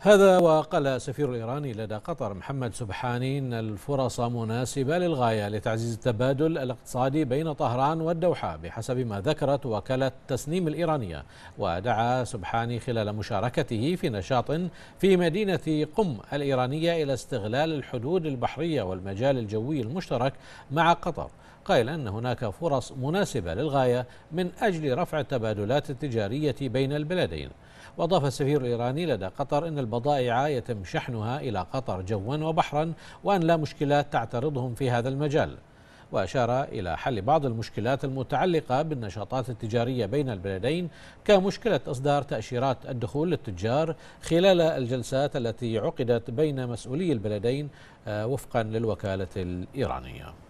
هذا وقال سفير الإيران لدى قطر محمد سبحاني إن الفرص مناسبة للغاية لتعزيز التبادل الاقتصادي بين طهران والدوحة بحسب ما ذكرت وكالة تسنيم الإيرانية ودعا سبحاني خلال مشاركته في نشاط في مدينة قم الإيرانية إلى استغلال الحدود البحرية والمجال الجوي المشترك مع قطر قائلا أن هناك فرص مناسبة للغاية من أجل رفع التبادلات التجارية بين البلدين وأضاف السفير الإيراني لدى قطر أن البضائع يتم شحنها إلى قطر جوا وبحرا وأن لا مشكلات تعترضهم في هذا المجال وأشار إلى حل بعض المشكلات المتعلقة بالنشاطات التجارية بين البلدين كمشكلة إصدار تأشيرات الدخول للتجار خلال الجلسات التي عقدت بين مسؤولي البلدين آه، وفقا للوكالة الإيرانية